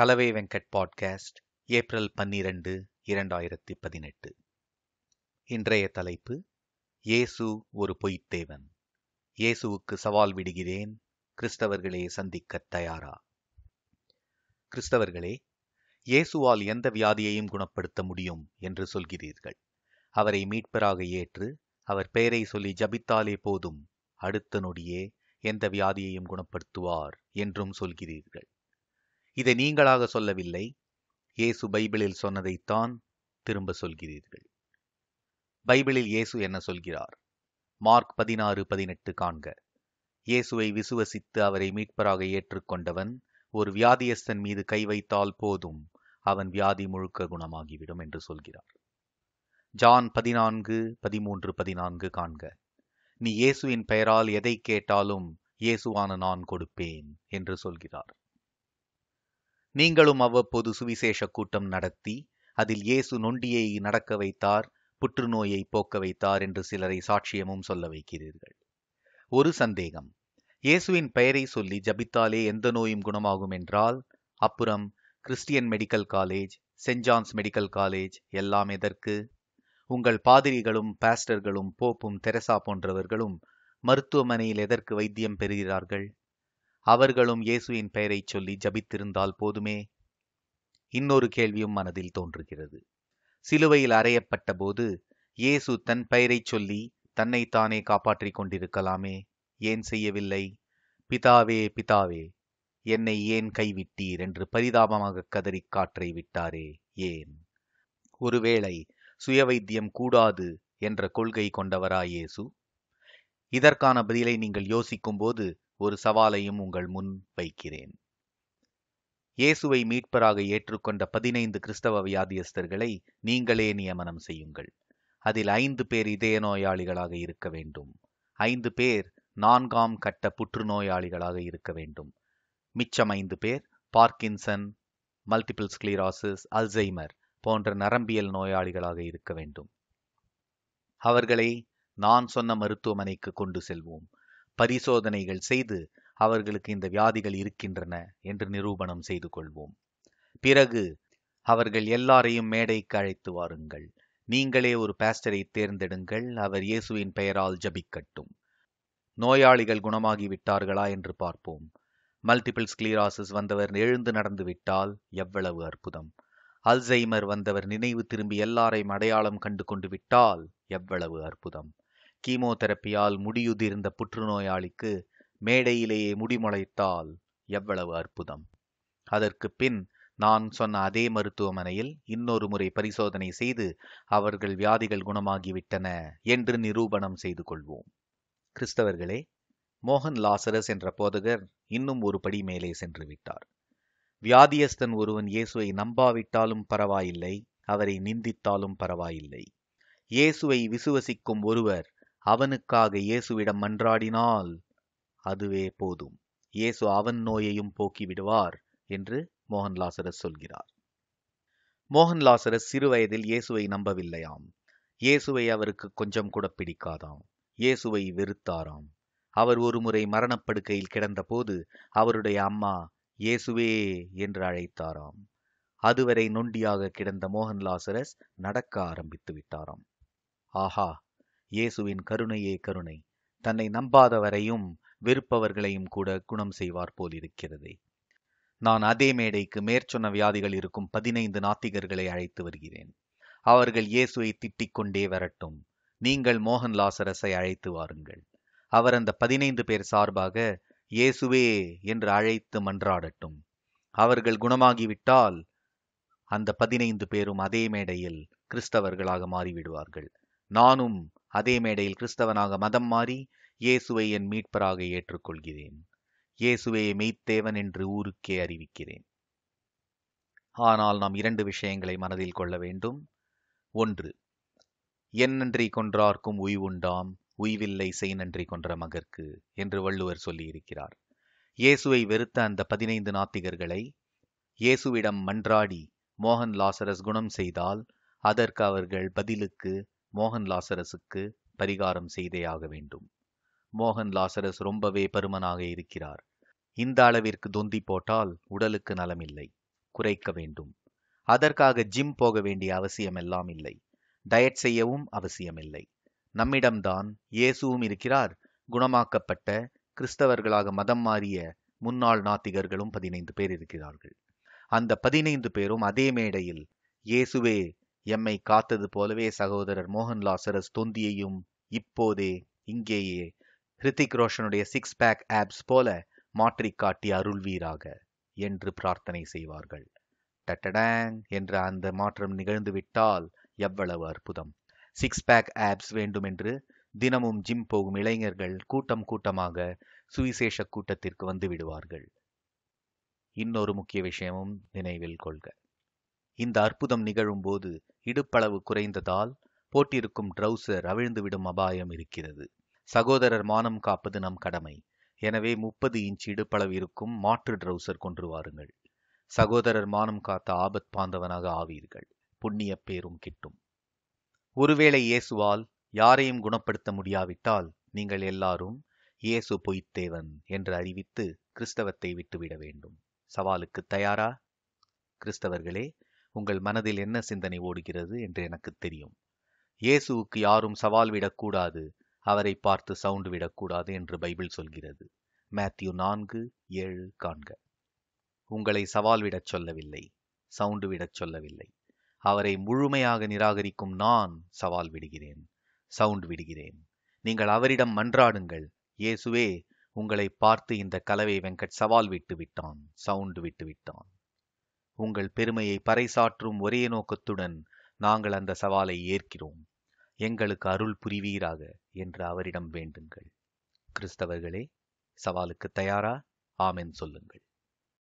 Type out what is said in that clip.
கலவை Venkat podcast April பன்னிரண்டு இரண்டாயிரத்தி பதினெட்டு இன்றைய தலைப்பு இயேசு ஒரு பொய்த்தேவன் இயேசுவுக்கு சவால் விடுகிறேன் கிறிஸ்தவர்களே சந்திக்க தயாரா கிறிஸ்தவர்களே இயேசுவால் எந்த வியாதியையும் குணப்படுத்த முடியும் என்று சொல்கிறீர்கள் அவரை மீட்பராக ஏற்று அவர் பெயரை சொல்லி ஜபித்தாலே போதும் அடுத்த நொடியே எந்த வியாதியையும் குணப்படுத்துவார் என்றும் சொல்கிறீர்கள் இதை நீங்களாக சொல்லவில்லை இயேசு பைபிளில் சொன்னதைத்தான் திரும்ப சொல்கிறீர்கள் பைபிளில் இயேசு என்ன சொல்கிறார் மார்க் பதினாறு பதினெட்டு காண்க இயேசுவை விசுவசித்து அவரை மீட்பராக ஏற்றுக்கொண்டவன் ஒரு வியாதியஸ்தன் மீது கை வைத்தால் போதும் அவன் வியாதி முழுக்க குணமாகிவிடும் என்று சொல்கிறார் ஜான் பதினான்கு பதிமூன்று பதினான்கு காண்க நீ இயேசுவின் பெயரால் எதை கேட்டாலும் இயேசுவான நான் கொடுப்பேன் என்று சொல்கிறார் நீங்களும் அவ்வப்போது சுவிசேஷ கூட்டம் நடத்தி அதில் இயேசு நொண்டியை நடக்க வைத்தார் புற்றுநோயை போக்க வைத்தார் என்று சிலரை சாட்சியமும் சொல்ல வைக்கிறீர்கள் ஒரு சந்தேகம் இயேசுவின் பெயரை சொல்லி ஜபித்தாலே எந்த நோயும் குணமாகும் என்றால் அப்புறம் Christian medical college saint John's medical college எல்லாம் எதற்கு உங்கள் பாதிரிகளும் பாஸ்டர்களும் போப்பும் தெரசா போன்றவர்களும் மருத்துவமனையில் எதற்கு வைத்தியம் பெறுகிறார்கள் அவர்களும் இயேசுவின் பெயரைச் சொல்லி ஜபித்திருந்தால் போதுமே இன்னொரு கேள்வியும் மனதில் தோன்றுகிறது சிலுவையில் அறையப்பட்ட போது இயேசு தன் பெயரைச் சொல்லி தன்னைத்தானே தானே காப்பாற்றிக் கொண்டிருக்கலாமே ஏன் செய்யவில்லை பிதாவே பிதாவே என்னை ஏன் கைவிட்டீர் என்று பரிதாபமாக கதறி காற்றை விட்டாரே ஏன் ஒருவேளை சுயவைத்தியம் கூடாது என்ற கொள்கை கொண்டவரா இயேசு இதற்கான பதிலை நீங்கள் யோசிக்கும்போது ஒரு சவாலையும் உங்கள் முன் வைக்கிறேன் இயேசுவை மீட்பராக ஏற்றுக்கொண்ட பதினைந்து கிறிஸ்தவ வியாதியஸ்தர்களை நீங்களே நியமனம் செய்யுங்கள் அதில் ஐந்து பேர் இதய நோயாளிகளாக இருக்க வேண்டும் ஐந்து பேர் நான்காம் கட்ட புற்றுநோயாளிகளாக இருக்க வேண்டும் மிச்சம் ஐந்து பேர் பார்க்கின்சன் மல்டிபிள் ஸ்க்ளீராசிஸ் அல்சைமர் போன்ற நரம்பியல் நோயாளிகளாக இருக்க வேண்டும் அவர்களை நான் சொன்ன மருத்துவமனைக்கு கொண்டு செல்வோம் பரிசோதனைகள் செய்து அவர்களுக்கு இந்த வியாதிகள் இருக்கின்றன என்று நிரூபணம் செய்து கொள்வோம் பிறகு அவர்கள் எல்லாரையும் மேடைக்கு அழைத்து வாருங்கள் நீங்களே ஒரு பேஸ்டரை தேர்ந்தெடுங்கள் அவர் இயேசுவின் பெயரால் ஜபிக்கட்டும் நோயாளிகள் குணமாகிவிட்டார்களா என்று பார்ப்போம் மல்டிபிள் ஸ்கிளீராசிஸ் வந்தவர் எழுந்து நடந்து விட்டால் எவ்வளவு அற்புதம் அல்சைமர் வந்தவர் நினைவு திரும்பி எல்லாரையும் அடையாளம் கண்டு கொண்டு விட்டால் எவ்வளவு அற்புதம் கீமோதெரப்பியால் முடியுதிர்ந்த புற்றுநோயாளிக்கு மேடையிலேயே முடிமுளைத்தால் எவ்வளவு அற்புதம் அதற்கு பின் நான் சொன்ன அதே மருத்துவமனையில் இன்னொரு முறை பரிசோதனை செய்து அவர்கள் வியாதிகள் குணமாகிவிட்டன என்று நிரூபணம் செய்து கொள்வோம் கிறிஸ்தவர்களே மோகன் லாசரஸ் என்ற போதகர் இன்னும் ஒரு படி மேலே சென்று விட்டார் வியாதியஸ்தன் ஒருவன் இயேசுவை நம்பாவிட்டாலும் பரவாயில்லை அவரை நிந்தித்தாலும் பரவாயில்லை இயேசுவை விசுவசிக்கும் ஒருவர் அவனுக்காக இயேசுவிடம் மன்றாடினால் அதுவே போதும் இயேசு அவன் நோயையும் போக்கி விடுவார் என்று மோகன்லாசரஸ் சொல்கிறார் மோகன்லாசரஸ் சிறுவயதில் இயேசுவை நம்பவில்லையாம் இயேசுவை அவருக்கு கொஞ்சம் கூட பிடிக்காதாம் இயேசுவை வெறுத்தாராம் அவர் ஒருமுறை மரணப்படுக்கையில் கிடந்தபோது அவருடைய அம்மா இயேசுவே என்று அழைத்தாராம் அதுவரை நொண்டியாக கிடந்த மோகன்லாசரஸ் நடக்க ஆரம்பித்து விட்டாராம் ஆஹா இயேசுவின் கருணையே கருணை தன்னை நம்பாதவரையும் வெறுப்பவர்களையும் கூட குணம் செய்வார் போலிருக்கிறது நான் அதே மேடைக்கு மேற்சொன்ன வியாதிகள் இருக்கும் பதினைந்து நாத்திகர்களை அழைத்து வருகிறேன் அவர்கள் இயேசுவை திட்டிக் கொண்டே வரட்டும் நீங்கள் மோகன் லாசரஸை அழைத்து வாருங்கள் அவர் அந்த பதினைந்து பேர் சார்பாக இயேசுவே என்று அழைத்து மன்றாடட்டும் அவர்கள் குணமாகிவிட்டால் அந்த பதினைந்து பேரும் அதே மேடையில் கிறிஸ்தவர்களாக மாறிவிடுவார்கள் நானும் அதே மேடையில் கிறிஸ்தவனாக மதம் மாறி இயேசுவை என் மீட்பராக ஏற்றுக்கொள்கிறேன் இயேசுவையை மெய்த்தேவன் என்று ஊருக்கே அறிவிக்கிறேன் ஆனால் நாம் இரண்டு விஷயங்களை மனதில் கொள்ள வேண்டும் ஒன்று என் நன்றி கொன்றார்க்கும் உய்வுண்டாம் உய்வில்லை செய் நன்றி கொன்ற மகற்கு என்று வள்ளுவர் சொல்லியிருக்கிறார் இயேசுவை வெறுத்த அந்த பதினைந்து நாத்திகர்களை இயேசுவிடம் மன்றாடி மோகன் லாசரஸ் குணம் செய்தால் அதற்கு அவர்கள் பதிலுக்கு மோகன் லாசரஸுக்கு பரிகாரம் செய்தேயாக வேண்டும் மோகன் லாசரஸ் ரொம்பவே பருமனாக இருக்கிறார் இந்த அளவிற்கு தொந்தி போட்டால் உடலுக்கு நலமில்லை குறைக்க வேண்டும் அதற்காக ஜிம் போக வேண்டிய அவசியமெல்லாம் இல்லை டயட் செய்யவும் அவசியமில்லை நம்மிடம்தான் இயேசுவும் இருக்கிறார் குணமாக்கப்பட்ட கிறிஸ்தவர்களாக மதம் மாறிய முன்னாள் நாத்திகர்களும் பதினைந்து பேர் இருக்கிறார்கள் அந்த பதினைந்து பேரும் அதே மேடையில் இயேசுவே எம்மை காத்தது போலவே சகோதரர் மோகன் லாசரஸ் தொந்தியையும் இப்போதே இங்கேயே ஹிருத்திக் ரோஷனுடைய சிக்ஸ் பேக் ஆப்ஸ் போல மாற்றி காட்டி அருள்வீராக என்று பிரார்த்தனை செய்வார்கள் டட்டடேங் என்ற அந்த மாற்றம் நிகழ்ந்துவிட்டால் எவ்வளவு அற்புதம் சிக்ஸ் பேக் ஆப்ஸ் வேண்டுமென்று தினமும் ஜிம் போகும் இளைஞர்கள் கூட்டம் கூட்டமாக சுவிசேஷ கூட்டத்திற்கு வந்து விடுவார்கள் இன்னொரு முக்கிய விஷயமும் நினைவில் கொள்க இந்த அற்புதம் நிகழும்போது இடுப்பளவு குறைந்ததால் போட்டிருக்கும் ட்ரௌசர் அவிழ்ந்துவிடும் அபாயம் இருக்கிறது சகோதரர் மானம் காப்பது நம் கடமை எனவே முப்பது இன்ச் இடுப்பளவு இருக்கும் மாற்று ட்ரௌசர் கொன்று வாருங்கள் சகோதரர் மானம் காத்த ஆபத் பாந்தவனாக ஆவீர்கள் புண்ணிய பேரும் கிட்டும் ஒருவேளை இயேசுவால் யாரையும் குணப்படுத்த முடியாவிட்டால் நீங்கள் எல்லாரும் இயேசு பொய்த்தேவன் என்று அறிவித்து கிறிஸ்தவத்தை விட்டுவிட வேண்டும் சவாலுக்கு தயாரா கிறிஸ்தவர்களே உங்கள் மனதில் என்ன சிந்தனை ஓடுகிறது என்று எனக்கு தெரியும் இயேசுவுக்கு யாரும் சவால் விடக்கூடாது அவரை பார்த்து சவுண்டு விடக்கூடாது என்று பைபிள் சொல்கிறது மேத்யூ நான்கு ஏழு காண்க உங்களை சவால் விடச் சொல்லவில்லை சவுண்டு விடச் சொல்லவில்லை அவரை முழுமையாக நிராகரிக்கும் நான் சவால் விடுகிறேன் சவுண்ட் விடுகிறேன் நீங்கள் அவரிடம் மன்றாடுங்கள் இயேசுவே உங்களை பார்த்து இந்த கலவை வெங்கட் சவால் விட்டு விட்டான் சவுண்டு விட்டு விட்டான் உங்கள் பெருமையை பறைசாற்றும் ஒரே நோக்கத்துடன் நாங்கள் அந்த சவாலை ஏற்கிறோம் எங்களுக்கு அருள் புரிவீராக என்று அவரிடம் வேண்டுங்கள் கிறிஸ்தவர்களே சவாலுக்கு தயாரா ஆமென் சொல்லுங்கள்